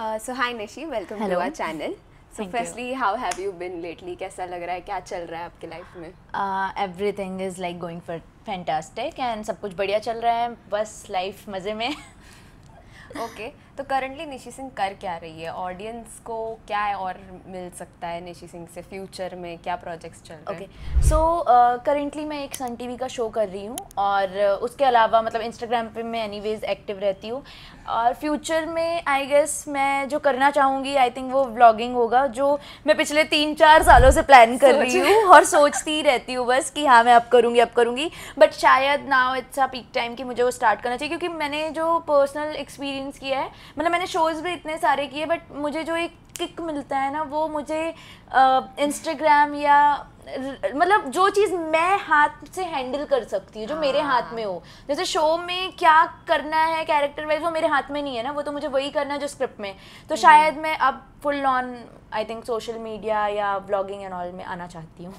So hi Nishi welcome to our channel so firstly how have you been lately कैसा लग रहा है क्या चल रहा है आपके लाइफ में everything is like going for fantastic and सब कुछ बढ़िया चल रहा है बस लाइफ मजे में ओके तो करंटली निशी सिंह कर क्या रही है ऑडियंस को क्या है और मिल सकता है निशी सिंह से फ्यूचर में क्या प्रोजेक्ट्स चल रहे हैं ओके सो करंटली मैं एक सन टीवी का शो कर रही हूँ और उसके अलावा मतलब इंस्टाग्राम पे मैं वेज़ एक्टिव रहती हूँ और फ्यूचर में आई गेस मैं जो करना चाहूँगी आई थिंक वो ब्लॉगिंग होगा जो मैं पिछले तीन चार सालों से प्लान कर रही हूँ और सोचती रहती हूँ बस कि हाँ मैं अब करूँगी अब करूँगी बट शायद now it's a peak time कि मुझे वो स्टार्ट करना चाहिए क्योंकि मैंने जो पर्सनल एक्सपीरियंस किया है मतलब मैंने शोज़ भी इतने सारे किए बट मुझे जो एक किक मिलता है ना वो मुझे इंस्टाग्राम या मतलब जो चीज़ मैं हाथ से हैंडल कर सकती हूँ जो मेरे हाँ। हाथ में हो जैसे शो में क्या करना है कैरेक्टर वाइज वो मेरे हाथ में नहीं है ना वो तो मुझे वही करना है जो स्क्रिप्ट में तो हम्म। शायद मैं अब full on I think social media या ब्लॉगिंग एंड ऑल में आना चाहती हूँ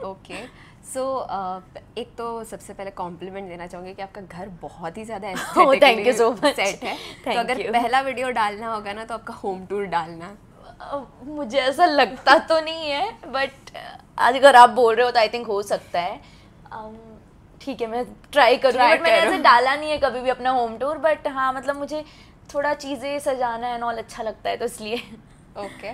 okay okay. So so, uh, एक तो सबसे पहले कॉम्प्लीमेंट देना चाहूँगी कि आपका घर बहुत ही ज़्यादा thank you so much set है तो अगर you. पहला वीडियो डालना होगा ना तो आपका होम टूर डालना uh, मुझे ऐसा लगता तो नहीं है बट आज अगर आप बोल रहे हो तो आई थिंक हो सकता है um, ठीक है मैं ट्राई करूँगी बट मैंने ऐसे डाला नहीं है कभी भी अपना होम टूर बट हाँ मतलब मुझे थोड़ा चीज़ें सजाना एंड ऑल अच्छा लगता है तो इसलिए ओके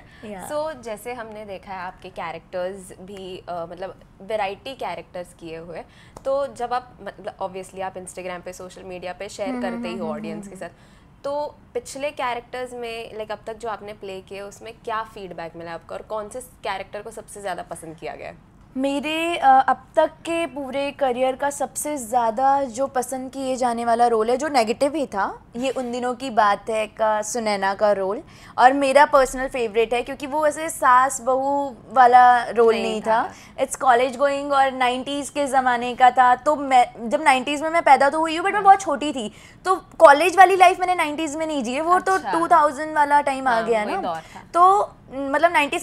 सो जैसे हमने देखा है आपके कैरेक्टर्स भी मतलब वेराइटी कैरेक्टर्स किए हुए तो जब आप मतलब ऑब्वियसली आप इंस्टाग्राम पे सोशल मीडिया पे शेयर हम्म, करते हम्म, ही हो हम्म, ऑडियंस के साथ तो पिछले कैरेक्टर्स में लाइक अब तक जो आपने प्ले किए उसमें क्या फीडबैक मिला आपका और कौन से कैरेक्टर को सबसे ज़्यादा पसंद किया गया मेरे अब तक के पूरे करियर का सबसे ज़्यादा जो पसंद किए जाने वाला रोल है जो नेगेटिव ही था ये उन दिनों की बात है का सुनैना का रोल और मेरा पर्सनल फेवरेट है क्योंकि वो ऐसे सास बहू वाला रोल नहीं, नहीं था इट्स कॉलेज गोइंग और नाइन्टीज़ के ज़माने का था तो मैं जब नाइन्टीज़ में मैं पैदा तो हुई हूँ बट मैं हाँ। बहुत छोटी थी तो कॉलेज वाली लाइफ मैंने नाइन्टीज़ में नहीं जी वो तो अच्छा। तो टू वाला टाइम आ हाँ, गया ना तो, तो मतलब नाइन्टी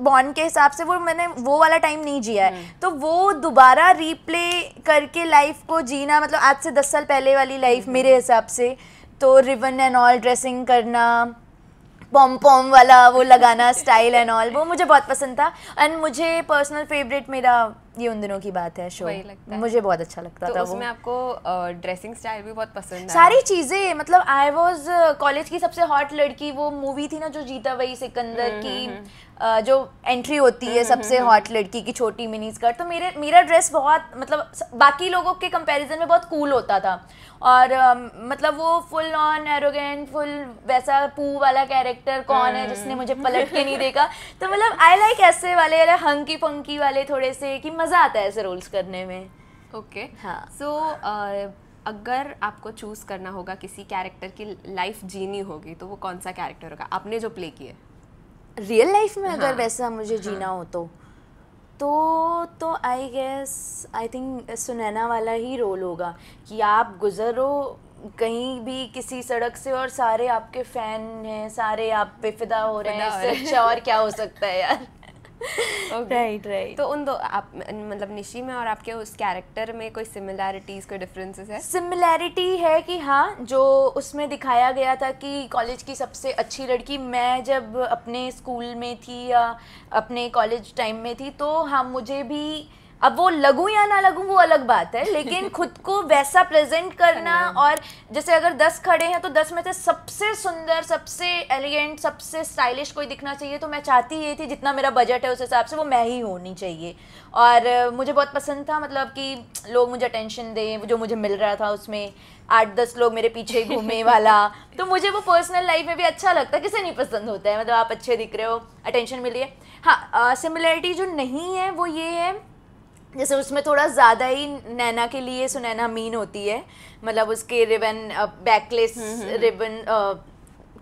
बॉन्ड के हिसाब से वो मैंने वो वाला टाइम नहीं जिया है हम्म। तो वो दोबारा रीप्ले करके लाइफ को जीना मतलब आज से दस साल पहले वाली लाइफ हम्म। मेरे हिसाब से तो रिबन एंड ऑल ड्रेसिंग करना पॉम पॉम वाला वो लगाना स्टाइल एंड ऑल वो मुझे बहुत पसंद था एंड मुझे पर्सनल फेवरेट मेरा ये उन दिनों की बात है शो मुझे बहुत अच्छा लगता तो था उसमें वो। आपको ड्रेसिंग स्टाइल भी बहुत पसंद सारी चीजें मतलब आई वाज कॉलेज की सबसे हॉट लड़की वो मूवी थी ना जो जीता वही सिकंदर हम्म, की हम्म, हम्म। जो एंट्री होती है सबसे हॉट लड़की की छोटी मिनी स्कर्ट तो मेरे मेरा ड्रेस बहुत मतलब बाकी लोगों के कंपैरिजन में बहुत कूल होता था और मतलब वो फुल ऑन एरोगेंट फुल वैसा पू वाला कैरेक्टर कौन है जिसने मुझे पलट के नहीं देखा तो मतलब आई लाइक ऐसे वाले हंकी पंकी वाले थोड़े से कि म, मज़ा आता है ऐसे रोल्स करने में ओके okay. हाँ सो so, uh, अगर आपको चूज़ करना होगा किसी कैरेक्टर की लाइफ जीनी होगी तो वो कौन सा कैरेक्टर होगा आपने जो प्ले किया रियल लाइफ में अगर हाँ। वैसा मुझे हाँ. जीना हो तो तो तो I guess I think Sunaina वाला ही रोल होगा कि आप गुज़रो कहीं भी किसी सड़क से और सारे आपके फ़ैन हैं सारे आप बेफिदा हो रहे हैं अच्छा और क्या हो सकता है यार राइट राइट तो उन दो आप मतलब निशी में और आपके उस कैरेक्टर में कोई सिमिलैरिटीज कोई डिफरेंसेस है सिमिलैरिटी है कि हाँ जो उसमें दिखाया गया था कि कॉलेज की सबसे अच्छी लड़की मैं जब अपने स्कूल में थी या अपने कॉलेज टाइम में थी तो हाँ मुझे भी अब वो लगूँ या ना लगूँ वो अलग बात है लेकिन खुद को वैसा प्रेजेंट करना और जैसे अगर दस खड़े हैं तो दस में से सबसे सुंदर सबसे एलिगेंट सबसे स्टाइलिश कोई दिखना चाहिए तो मैं चाहती ये थी जितना मेरा बजट है उस हिसाब से वो मैं ही होनी चाहिए और मुझे बहुत पसंद था मतलब कि लोग मुझे अटेंशन दें जो मुझे मिल रहा था उसमें आठ दस लोग मेरे पीछे घूमे वाला तो मुझे वो पर्सनल लाइफ में भी अच्छा लगता है किसे नहीं पसंद होता है मतलब आप अच्छे दिख रहे हो अटेंशन मिली है हाँ सिमिलरिटी जो नहीं है वो ये है जैसे उसमें थोड़ा ज़्यादा ही नैना के लिए सुनैना मीन होती है मतलब उसके रिबन बैकलेस रिबन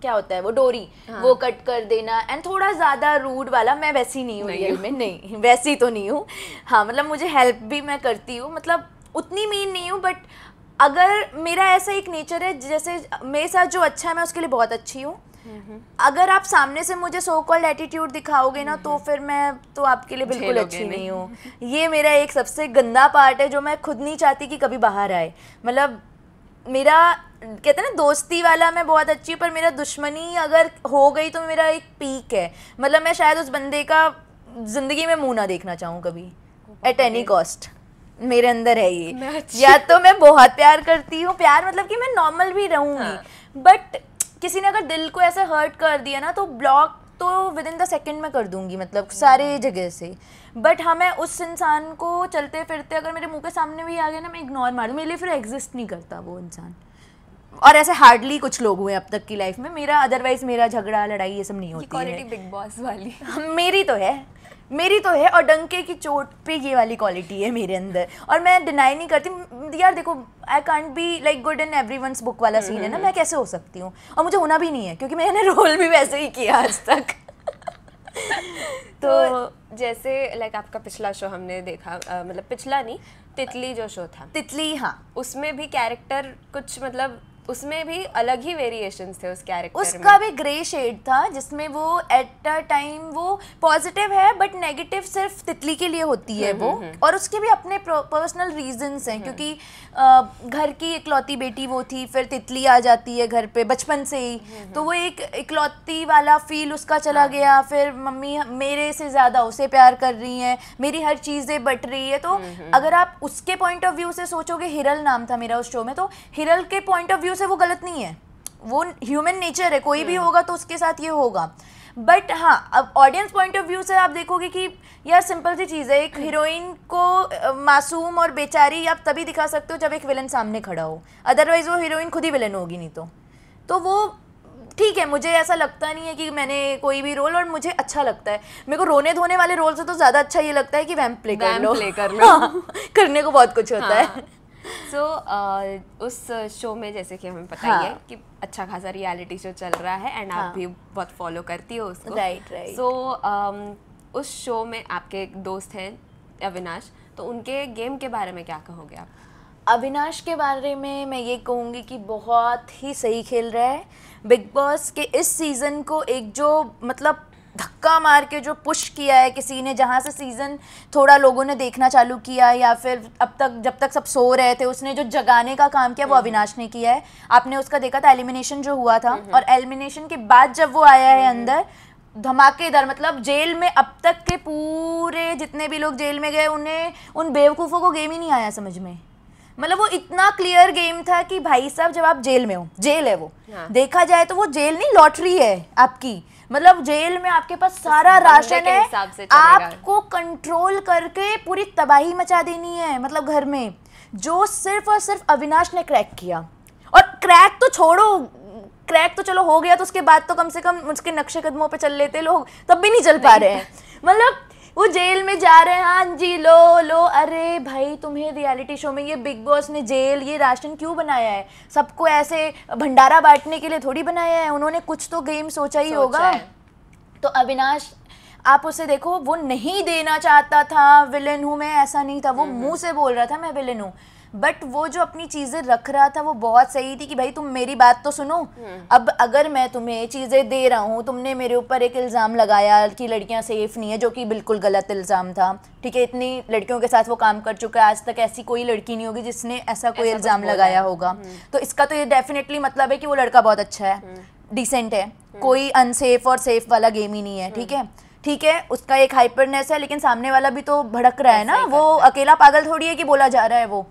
क्या होता है वो डोरी हाँ. वो कट कर देना एंड थोड़ा ज़्यादा रूड वाला मैं वैसी नहीं हूँ रियल में नहीं वैसी तो नहीं हूँ हाँ मतलब मुझे हेल्प भी मैं करती हूँ मतलब उतनी मीन नहीं हूँ बट अगर मेरा ऐसा एक नेचर है जैसे मेरे साथ जो अच्छा है मैं उसके लिए बहुत अच्छी हूँ अगर आप सामने से मुझे सो कॉल्ड एटीट्यूड दिखाओगे ना तो फिर मैं तो आपके लिए बिल्कुल अच्छी नहीं हूँ ये मेरा एक सबसे गंदा पार्ट है जो मैं खुद नहीं चाहती कि कभी बाहर आए मतलब मेरा कहते हैं ना दोस्ती वाला मैं बहुत अच्छी पर मेरा दुश्मनी अगर हो गई तो मेरा एक पीक है मतलब मैं शायद उस बंदे का ज़िंदगी में मुँह ना देखना चाहूँ कभी एट एनी कॉस्ट मेरे अंदर है ये या तो मैं बहुत प्यार करती हूँ प्यार मतलब कि मैं नॉर्मल भी रहूँगी बट हाँ. किसी ने अगर दिल को ऐसे हर्ट कर दिया ना तो ब्लॉक तो विद इन द सेकेंड में कर दूंगी मतलब सारे जगह से बट हाँ मैं उस इंसान को चलते फिरते अगर मेरे मुंह के सामने भी आ गया ना मैं इग्नोर मार दूँ मेरे लिए फिर एग्जिस्ट नहीं करता वो इंसान और ऐसे हार्डली कुछ लोग हुए अब तक की लाइफ में मेरा अदरवाइज मेरा झगड़ा लड़ाई ये सब नहीं होती क्वालिटी बिग बॉस वाली मेरी तो है मेरी तो है और डंके की चोट पे ये वाली क्वालिटी है मेरे अंदर और मैं डिनाई नहीं करती यार देखो I can't be like good in every book वाला सीन है ना हम्म, मैं हम्म, कैसे हो हम्म। सकती हूँ और मुझे होना भी नहीं है क्योंकि मैंने रोल भी वैसे ही किया आज तक तो, तो जैसे लाइक आपका पिछला शो हमने देखा मतलब पिछला नहीं तितली जो शो था तितली हाँ उसमें भी कैरेक्टर कुछ मतलब उसमें भी अलग ही वेरिएशंस थे उस कैरेक्टर उसका में। भी ग्रे शेड था जिसमें वो एट अ टाइम वो पॉजिटिव है बट नेगेटिव सिर्फ तितली के लिए होती है हम्म, वो हम्म, हम्म। और उसके भी अपने पर्सनल रीजंस हैं क्योंकि आ, घर की इकलौती बेटी वो थी फिर तितली आ जाती है घर पे बचपन से ही तो वो एक इकलौती वाला फील उसका चला हाँ। गया फिर मम्मी मेरे से ज़्यादा उसे प्यार कर रही है मेरी हर चीज़ें बट रही है तो अगर आप उसके पॉइंट ऑफ व्यू से सोचोगे हिरल नाम था मेरा उस शो में तो हिरल के पॉइंट ऑफ व्यू से वो गलत नहीं है वो ह्यूमन नेचर है कोई भी होगा तो उसके साथ ये होगा बट हाँ अब ऑडियंस पॉइंट ऑफ व्यू से आप देखोगे कि यार सिंपल सी चीज़ है एक हीरोइन को मासूम और बेचारी आप तभी दिखा सकते हो जब एक विलन सामने खड़ा हो अदरवाइज़ वो हीरोइन खुद ही विलन होगी नहीं तो तो वो ठीक है मुझे ऐसा लगता नहीं है कि मैंने कोई भी रोल और मुझे अच्छा लगता है मेरे को रोने धोने वाले रोल से तो ज़्यादा अच्छा ये लगता है कि वैम्प प्ले कर लो प्ले कर लो हाँ, करने को बहुत कुछ होता हाँ। है सो so, uh, उस शो में जैसे कि हमें पता ही है हाँ। कि अच्छा खासा रियलिटी शो चल रहा है एंड आप हाँ। भी बहुत फॉलो करती हो उसको राइट राइट सो उस शो में आपके एक दोस्त हैं अविनाश तो उनके गेम के बारे में क्या कहोगे आप अविनाश के बारे में मैं ये कहूँगी कि बहुत ही सही खेल रहा है बिग बॉस के इस सीज़न को एक जो मतलब धक्का मार के जो पुश किया है किसी ने जहाँ से सीज़न थोड़ा लोगों ने देखना चालू किया या फिर अब तक जब तक सब सो रहे थे उसने जो जगाने का काम किया वो हम्म। अविनाश ने किया है आपने उसका देखा था एलिमिनेशन जो हुआ था हम्म, हम्म। और एलिमिनेशन के बाद जब वो आया है अंदर धमाकेदार मतलब जेल में अब तक के पूरे जितने भी लोग जेल में गए उन्हें उन बेवकूफ़ों को गेम ही नहीं आया समझ में मतलब वो इतना क्लियर गेम था कि भाई साहब जब आप जेल में हो जेल है वो हाँ। देखा जाए तो वो जेल नहीं लॉटरी है आपकी मतलब जेल में आपके पास सारा राशन है आपको कंट्रोल करके पूरी तबाही मचा देनी है मतलब घर में जो सिर्फ और सिर्फ अविनाश ने क्रैक किया और क्रैक तो छोड़ो क्रैक तो चलो हो गया तो उसके बाद तो कम से कम उसके नक्शे कदमों पे चल लेते लोग तब भी नहीं चल पा रहे हैं मतलब वो जेल में जा रहे हैं हाँ जी लो लो अरे भाई तुम्हें रियलिटी शो में ये बिग बॉस ने जेल ये राशन क्यों बनाया है सबको ऐसे भंडारा बांटने के लिए थोड़ी बनाया है उन्होंने कुछ तो गेम सोचा ही सोचा होगा तो अविनाश आप उसे देखो वो नहीं देना चाहता था विलेन हूँ मैं ऐसा नहीं था वो हम्म, हम्म। मुंह से बोल रहा था मैं विलन हूँ बट वो जो अपनी चीज़ें रख रहा था वो बहुत सही थी कि भाई तुम मेरी बात तो सुनो हम्म। अब अगर मैं तुम्हें चीज़ें दे रहा हूँ तुमने मेरे ऊपर एक इल्ज़ाम लगाया कि लड़कियां सेफ़ नहीं है जो कि बिल्कुल गलत इल्ज़ाम था ठीक है इतनी लड़कियों के साथ वो काम कर चुका है आज तक ऐसी कोई लड़की नहीं होगी जिसने ऐसा कोई इल्ज़ाम लगाया होगा हम्म। तो इसका तो ये डेफिनेटली मतलब है कि वो लड़का बहुत अच्छा है डिसेंट हम्म। है कोई अनसेफ और सेफ वाला गेम ही नहीं है ठीक है ठीक है उसका एक हाइपरनेस है लेकिन सामने वाला भी तो भड़क रहा है ना वो अकेला पागल थोड़ी है कि बोला जा रहा है वो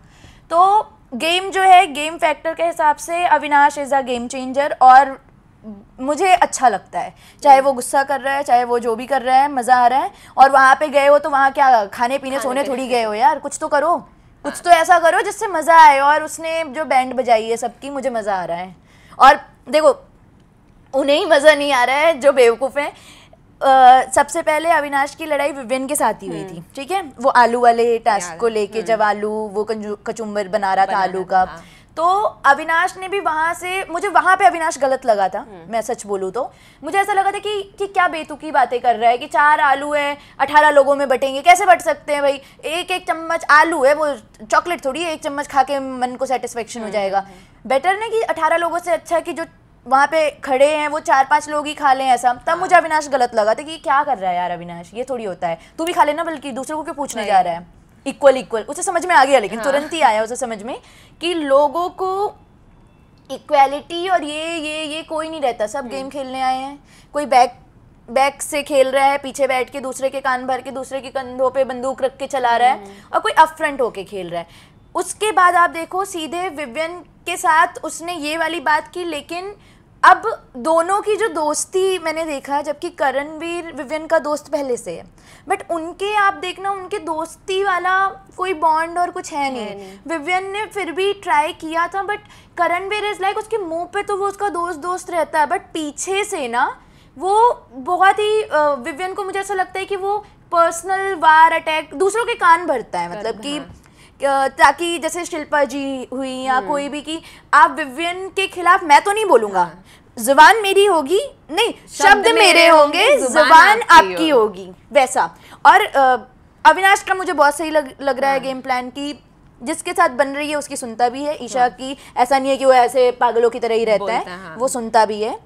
तो गेम जो है गेम फैक्टर के हिसाब से Avinash is a game changer और मुझे अच्छा लगता है चाहे वो गुस्सा कर रहा है चाहे वो जो भी कर रहा है मज़ा आ रहा है और वहाँ पे गए हो तो वहाँ क्या खाने पीने सोने थोड़ी गए हो यार कुछ तो करो हाँ। कुछ तो ऐसा करो जिससे मज़ा आए और उसने जो बैंड बजाई है सबकी मुझे मज़ा आ रहा है और देखो उन्हें ही मज़ा नहीं आ रहा है जो बेवकूफ़ है आ, सबसे पहले अविनाश की लड़ाई विवियन के साथ ही हुई थी हम्म। ठीक है वो आलू वाले टास्क को लेके हम्म। जब आलू वो कचुम्बर बना रहा था आलू का हाँ। तो अविनाश ने भी वहां से मुझे वहां पे अविनाश गलत लगा था हम्म। मैं सच बोलूँ तो मुझे ऐसा लगा था कि कि क्या बेतुकी बातें कर रहा है कि चार आलू है अठारह लोगों में बटेंगे कैसे बट सकते हैं भाई एक एक चम्मच आलू है वो चॉकलेट थोड़ी है एक चम्मच खा के मन को सेटिस्फेक्शन हो जाएगा बेटर ना कि अठारह लोगों से अच्छा है कि जो वहाँ पे खड़े हैं वो चार पांच लोग ही खा लें ऐसा तब हाँ। मुझे अविनाश गलत लगा था तो कि क्या कर रहा है यार अविनाश ये थोड़ी होता है तू भी खा लेना बल्कि दूसरे को क्यों पूछने जा रहा है इक्वल इक्वल उसे समझ में आ गया लेकिन हाँ। तुरंत ही आया उसे समझ में कि लोगों को इक्वलिटी और ये ये ये कोई नहीं रहता सब गेम हम्म। खेलने आए हैं कोई बैक बैक से खेल रहा है पीछे बैठ के दूसरे के कान भर के दूसरे के कंधों पे बंदूक रख के चला रहा है हम्म। और कोई अप फ्रंट होके खेल रहा है उसके बाद आप देखो सीधे विवियन के साथ उसने ये वाली बात की लेकिन अब दोनों की जो दोस्ती मैंने देखा जबकि करणवीर विवियन का दोस्त पहले से है बट उनके आप देखना उनके दोस्ती वाला कोई बॉन्ड और कुछ है नहीं, विवियन ने फिर भी ट्राई किया था बट करणवीर इज़ लाइक उसके मुंह पे तो वो उसका दोस्त दोस्त रहता है बट पीछे से ना वो बहुत ही विवियन को मुझे ऐसा लगता है कि वो पर्सनल वार अटैक दूसरों के कान भरता है मतलब कि हाँ। ताकि जैसे शिल्पा जी हुई या हम्म। कोई भी की आप विवियन के खिलाफ मैं तो नहीं बोलूंगा हाँ। जुबान मेरी होगी नहीं शब्द, शब्द मेरे होंगे जुबान आपकी होगी वैसा और अविनाश का मुझे बहुत सही लग लग रहा है गेम प्लान की जिसके साथ बन रही है उसकी सुनता भी है ईशा हाँ। की ऐसा नहीं है कि वो ऐसे पागलों की तरह ही रहता है हाँ। वो सुनता भी है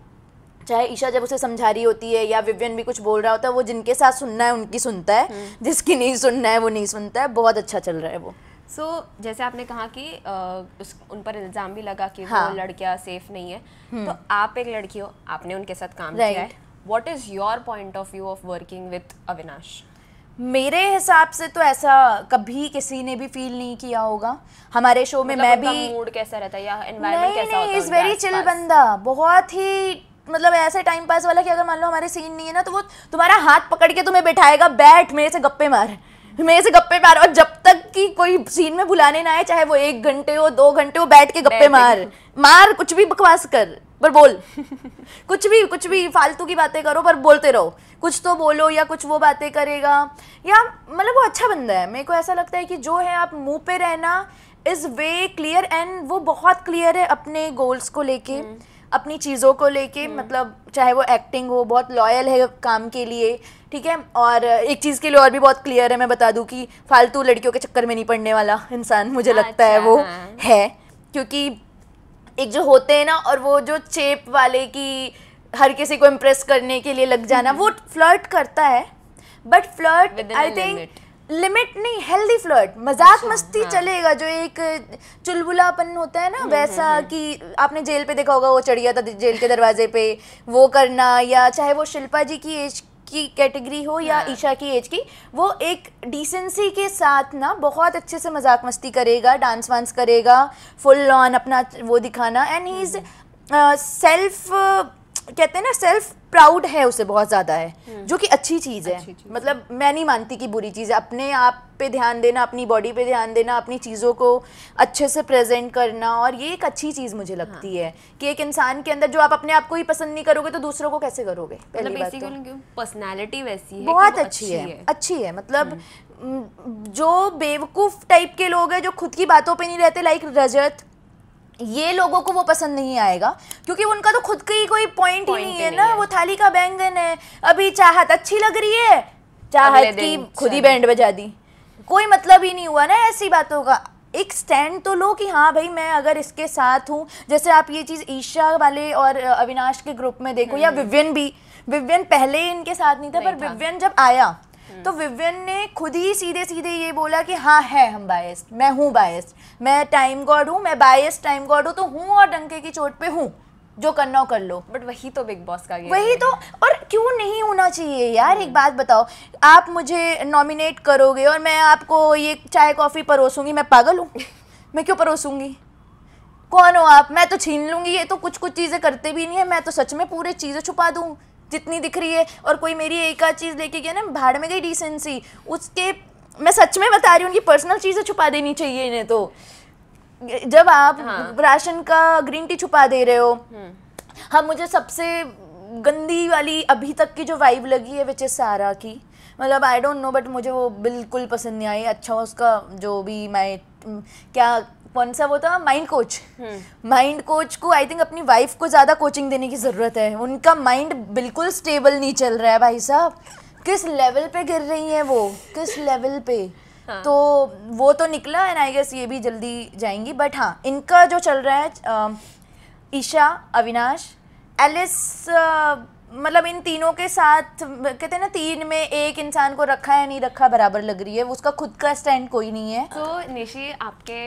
चाहे ईशा जब उसे समझा रही होती है या विवियन भी कुछ बोल रहा होता है वो जिनके साथ सुनना है उनकी सुनता है हम्म। जिसकी नहीं सुनना है वो नहीं सुनता है बहुत अच्छा चल रहा है वो सो so, जैसे आपने कहा कि आ, उस, उन पर इल्ज़ाम भी लगा कि हाँ. वो लड़कियां सेफ नहीं है हुँ. हम्म। तो आप एक लड़की हो आपने उनके साथ काम right. किया है what is your point of view of working with Avinash मेरे हिसाब से तो ऐसा कभी किसी ने भी फील नहीं किया होगा हमारे शो में मतलब मैं भी मूड कैसा रहता है या एनवायरनमेंट कैसा होता है इज वेरी चिल बंदा बहुत ही मतलब ऐसे टाइम पास वाला कि अगर मान लो हमारे सीन नहीं है ना तो वो तुम्हारा हाथ पकड़ के तुम्हें बैठाएगा बैठ मेरे से गप्पे मार मेरे से गप्पे मार और जब तक कि कोई सीन में बुलाने ना आए चाहे वो एक घंटे हो दो घंटे हो बैठ के गप्पे मार मार कुछ भी बकवास कर पर बोल कुछ भी कुछ भी फालतू की बातें करो पर बोलते रहो कुछ तो बोलो या कुछ वो बातें करेगा या मतलब वो अच्छा बंदा है मेरे को ऐसा लगता है कि जो है आप मुंह पे रहना इज़ वे क्लियर एंड वो बहुत क्लियर है अपने गोल्स को लेके hmm. अपनी चीज़ों को लेके हम्म। मतलब चाहे वो एक्टिंग हो बहुत लॉयल है काम के लिए ठीक है और एक चीज़ के लिए और भी बहुत क्लियर है मैं बता दूँ कि फालतू लड़कियों के चक्कर में नहीं पड़ने वाला इंसान मुझे हाँ, लगता है अच्छा, वो हाँ। है क्योंकि एक जो होते हैं ना और वो जो चेप वाले की हर किसी को इम्प्रेस करने के लिए लग जाना हम्म। वो फ्लर्ट करता है but flirt I think limit नहीं हेल्दी फ्लर्ट मजाक अच्छा, मस्ती हाँ। चलेगा जो एक चुलबुलापन होता है ना हम्म, वैसा हम्म, हम्म। कि आपने जेल पे देखा होगा वो चढ़िया था जेल के दरवाजे पे वो करना या चाहे वो शिल्पा जी की एज की कैटेगरी हो या हाँ। ईशा की एज की वो एक डिसेंसी के साथ ना बहुत अच्छे से मजाक मस्ती करेगा डांस वांस करेगा फुल ऑन अपना वो दिखाना एंड ही इज सेल्फ कहते हैं ना सेल्फ प्राउड है उसे बहुत ज़्यादा है हम्म। जो कि अच्छी चीज़ है अच्छी मतलब मैं नहीं मानती कि बुरी चीज़ है अपने आप पे ध्यान देना अपनी बॉडी पे ध्यान देना अपनी चीज़ों को अच्छे से प्रेजेंट करना और ये एक अच्छी चीज़ मुझे हाँ। लगती हाँ। है कि एक इंसान के अंदर जो आप अपने आप को ही पसंद नहीं करोगे तो दूसरों को कैसे करोगे मतलब पर्सनैलिटी तो। वैसी है बहुत अच्छी है अच्छी है मतलब हम्म। जो बेवकूफ़ टाइप के लोग हैं जो खुद की बातों पर नहीं रहते लाइक रजत ये लोगों को वो पसंद नहीं आएगा क्योंकि उनका तो खुद का ही कोई पॉइंट ही नहीं है ना वो थाली का बैंगन है अभी चाहत अच्छी लग रही है चाहत की खुद ही बैंड बजा दी कोई मतलब ही नहीं हुआ ना ऐसी बातों का एक स्टैंड तो लो कि हाँ भाई मैं अगर इसके साथ हूँ जैसे आप ये चीज़ ईशा वाले और अविनाश के ग्रुप में देखो या हम्म। विवियन भी विवियन पहले इनके साथ नहीं था पर विवियन जब आया तो विवियन ने खुद ही सीधे सीधे ये बोला कि हाँ है हम बायस्ड मैं हूँ बायस्ड मैं टाइम गॉड हूँ मैं बायस्ड टाइम गॉड हूँ तो हूँ और डंके की चोट पे हूँ जो करना हो कर लो बट वही तो बिग बॉस का वही तो और क्यों नहीं होना चाहिए यार एक बात बताओ आप मुझे नॉमिनेट करोगे और मैं आपको ये चाय कॉफ़ी परोसूंगी मैं पागल हूँ मैं क्यों परोसूंगी कौन हो आप मैं तो छीन लूंगी ये तो कुछ कुछ चीज़ें करते भी नहीं है मैं तो सच में पूरे चीज़ें छुपा दूँ जितनी दिख रही है और कोई मेरी एक आध चीज़ लेके गया ना भाड़ में गई डिसेंसी उसके मैं सच में बता रही हूँ उनकी पर्सनल चीज़ें छुपा देनी चाहिए इन्हें तो जब आप हाँ। राशन का ग्रीन टी छुपा दे रहे हो हम्म। हाँ मुझे सबसे गंदी वाली अभी तक की जो वाइब लगी है विच इज़ सारा की मतलब आई डोंट नो बट मुझे वो बिल्कुल पसंद नहीं आई अच्छा उसका जो भी मैं क्या कौन सा वो था माइंड कोच माइंड कोच को आई थिंक अपनी वाइफ को ज़्यादा कोचिंग देने की ज़रूरत है उनका माइंड बिल्कुल स्टेबल नहीं चल रहा है भाई साहब किस लेवल पे गिर रही है वो किस लेवल पे हाँ. तो वो तो निकला एंड आई गेस ये भी जल्दी जाएंगी बट हाँ इनका जो चल रहा है ईशा अविनाश एलिस मतलब इन तीनों के साथ कहते हैं ना तीन में एक इंसान को रखा है नहीं रखा बराबर लग रही है उसका खुद का स्टैंड कोई नहीं है तो निशी आपके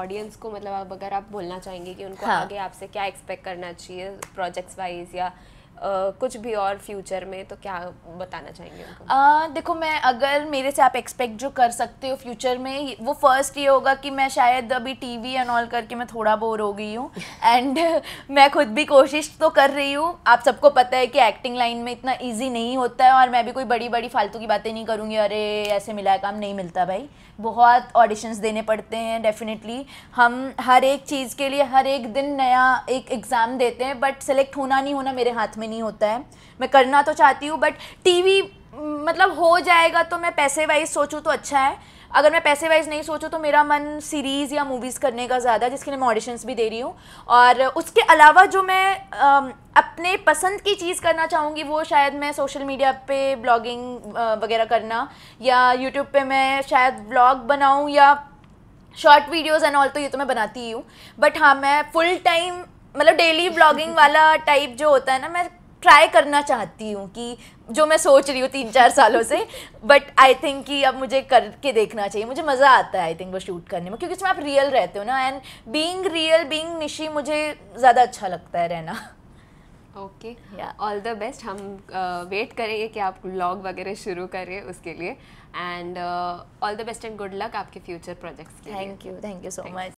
ऑडियंस को मतलब अगर आप बोलना चाहेंगे कि उनको हाँ. आगे आपसे क्या एक्सपेक्ट करना चाहिए प्रोजेक्ट्स वाइज या Uh, कुछ भी और फ्यूचर में तो क्या बताना चाहेंगे uh, देखो मैं अगर मेरे से आप एक्सपेक्ट जो कर सकते हो फ्यूचर में वो फर्स्ट ये होगा कि मैं शायद अभी टीवी एंड ऑल करके मैं थोड़ा बोर हो गई हूँ एंड मैं खुद भी कोशिश तो कर रही हूँ आप सबको पता है कि एक्टिंग लाइन में इतना ईजी नहीं होता है और मैं भी कोई बड़ी बड़ी फालतू की बातें नहीं करूँगी अरे ऐसे मिला है काम नहीं मिलता भाई बहुत ऑडिशंस देने पड़ते हैं डेफिनेटली हम हर एक चीज़ के लिए हर एक दिन नया एक एग्ज़ाम देते हैं बट सेलेक्ट होना नहीं होना मेरे हाथ में में नहीं होता है मैं करना तो चाहती हूँ बट टीवी मतलब हो जाएगा तो मैं पैसे वाइज सोचूँ तो अच्छा है अगर मैं पैसे वाइज नहीं सोचूँ तो मेरा मन सीरीज़ या मूवीज़ करने का ज़्यादा जिसके लिए मैं ऑडिशंस भी दे रही हूँ और उसके अलावा जो मैं आ, अपने पसंद की चीज़ करना चाहूँगी वो शायद मैं सोशल मीडिया पे ब्लॉगिंग वगैरह करना या यूट्यूब पे मैं शायद ब्लॉग बनाऊँ या शॉर्ट वीडियोज एंड ऑल तो ये तो मैं बनाती ही हूँ बट हाँ मैं फुल टाइम मतलब डेली ब्लॉगिंग वाला टाइप जो होता है ना मैं ट्राई करना चाहती हूँ कि जो मैं सोच रही हूँ तीन चार सालों से बट आई थिंक कि अब मुझे करके देखना चाहिए मुझे मज़ा आता है आई थिंक वो शूट करने में क्योंकि इसमें आप रियल रहते हो ना and being real being Nishi मुझे ज़्यादा अच्छा लगता है रहना ओके ऑल द बेस्ट हम वेट uh, करेंगे कि आप ब्लॉग वगैरह शुरू करें उसके लिए and all the best and good luck आपके फ्यूचर प्रोजेक्ट्स के लिए thank you thank you so much